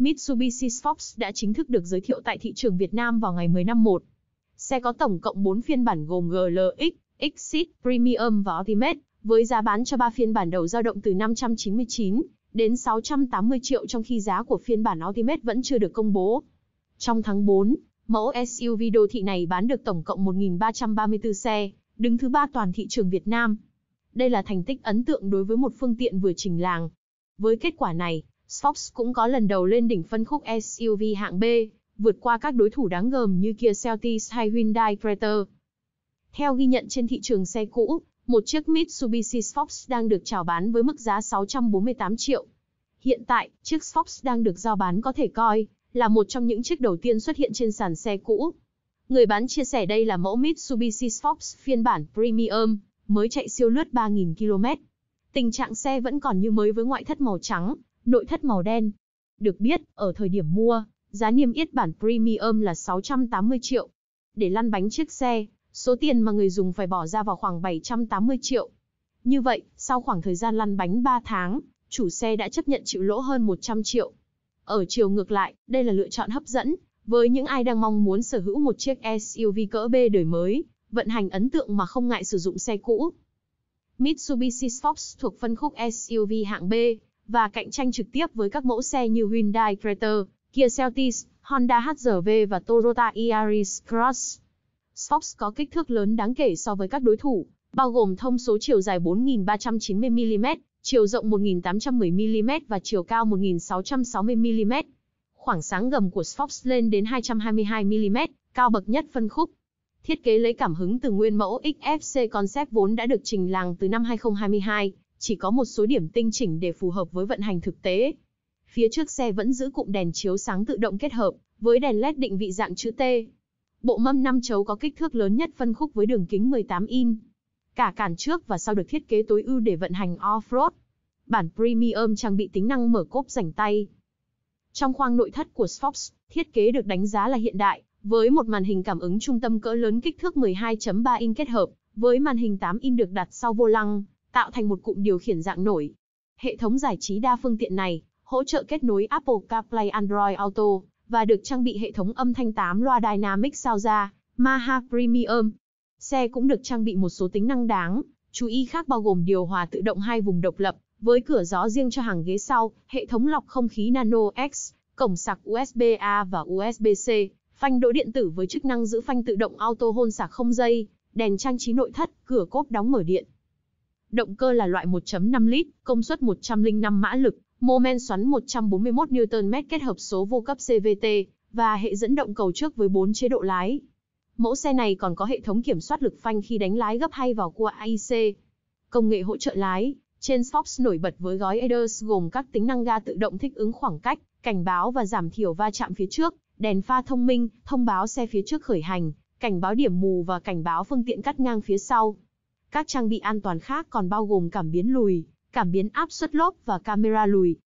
Mitsubishi Sfox đã chính thức được giới thiệu tại thị trường Việt Nam vào ngày 10 năm 1. Xe có tổng cộng 4 phiên bản gồm GLX, Exit, Premium và Ultimate, với giá bán cho 3 phiên bản đầu dao động từ 599 đến 680 triệu trong khi giá của phiên bản Ultimate vẫn chưa được công bố. Trong tháng 4, mẫu SUV đô thị này bán được tổng cộng 1.334 xe, đứng thứ ba toàn thị trường Việt Nam. Đây là thành tích ấn tượng đối với một phương tiện vừa trình làng. Với kết quả này, Fox cũng có lần đầu lên đỉnh phân khúc SUV hạng B, vượt qua các đối thủ đáng gờm như Kia Seltis, hay Hyundai Creta. Theo ghi nhận trên thị trường xe cũ, một chiếc Mitsubishi Fox đang được chào bán với mức giá 648 triệu. Hiện tại, chiếc Fox đang được giao bán có thể coi là một trong những chiếc đầu tiên xuất hiện trên sàn xe cũ. Người bán chia sẻ đây là mẫu Mitsubishi Fox phiên bản Premium, mới chạy siêu lướt 3.000 km. Tình trạng xe vẫn còn như mới với ngoại thất màu trắng, nội thất màu đen. Được biết, ở thời điểm mua, giá niêm yết bản premium là 680 triệu. Để lăn bánh chiếc xe, số tiền mà người dùng phải bỏ ra vào khoảng 780 triệu. Như vậy, sau khoảng thời gian lăn bánh 3 tháng, chủ xe đã chấp nhận chịu lỗ hơn 100 triệu. Ở chiều ngược lại, đây là lựa chọn hấp dẫn, với những ai đang mong muốn sở hữu một chiếc SUV cỡ B đời mới, vận hành ấn tượng mà không ngại sử dụng xe cũ. Mitsubishi Fox thuộc phân khúc SUV hạng B, và cạnh tranh trực tiếp với các mẫu xe như Hyundai Creta, Kia Celtis, Honda HR-V và Toyota Yaris Cross. Fox có kích thước lớn đáng kể so với các đối thủ, bao gồm thông số chiều dài 4.390mm, chiều rộng 1.810mm và chiều cao 1.660mm. Khoảng sáng gầm của Fox lên đến 222mm, cao bậc nhất phân khúc. Thiết kế lấy cảm hứng từ nguyên mẫu XFC Concept vốn đã được trình làng từ năm 2022 chỉ có một số điểm tinh chỉnh để phù hợp với vận hành thực tế. Phía trước xe vẫn giữ cụm đèn chiếu sáng tự động kết hợp với đèn LED định vị dạng chữ T. Bộ mâm năm chấu có kích thước lớn nhất phân khúc với đường kính 18 in. Cả cản trước và sau được thiết kế tối ưu để vận hành off-road. Bản Premium trang bị tính năng mở cốp rảnh tay. Trong khoang nội thất của Fox, thiết kế được đánh giá là hiện đại, với một màn hình cảm ứng trung tâm cỡ lớn kích thước 12.3 in kết hợp với màn hình 8 in được đặt sau vô lăng, tạo thành một cụm điều khiển dạng nổi. Hệ thống giải trí đa phương tiện này hỗ trợ kết nối Apple CarPlay Android Auto và được trang bị hệ thống âm thanh 8 loa Dynamic Sound ra Maha Premium. Xe cũng được trang bị một số tính năng đáng chú ý khác bao gồm điều hòa tự động hai vùng độc lập với cửa gió riêng cho hàng ghế sau, hệ thống lọc không khí Nano X, cổng sạc USB-A và USB-C, phanh đỗ điện tử với chức năng giữ phanh tự động auto hôn sạc không dây, đèn trang trí nội thất, cửa cốp đóng mở điện. Động cơ là loại 1.5 lít, công suất 105 mã lực, mô men xoắn 141 Nm kết hợp số vô cấp CVT và hệ dẫn động cầu trước với 4 chế độ lái. Mẫu xe này còn có hệ thống kiểm soát lực phanh khi đánh lái gấp hay vào cua AIC. Công nghệ hỗ trợ lái, trên Fox nổi bật với gói Eders gồm các tính năng ga tự động thích ứng khoảng cách, cảnh báo và giảm thiểu va chạm phía trước, đèn pha thông minh, thông báo xe phía trước khởi hành, cảnh báo điểm mù và cảnh báo phương tiện cắt ngang phía sau. Các trang bị an toàn khác còn bao gồm cảm biến lùi, cảm biến áp suất lốp và camera lùi,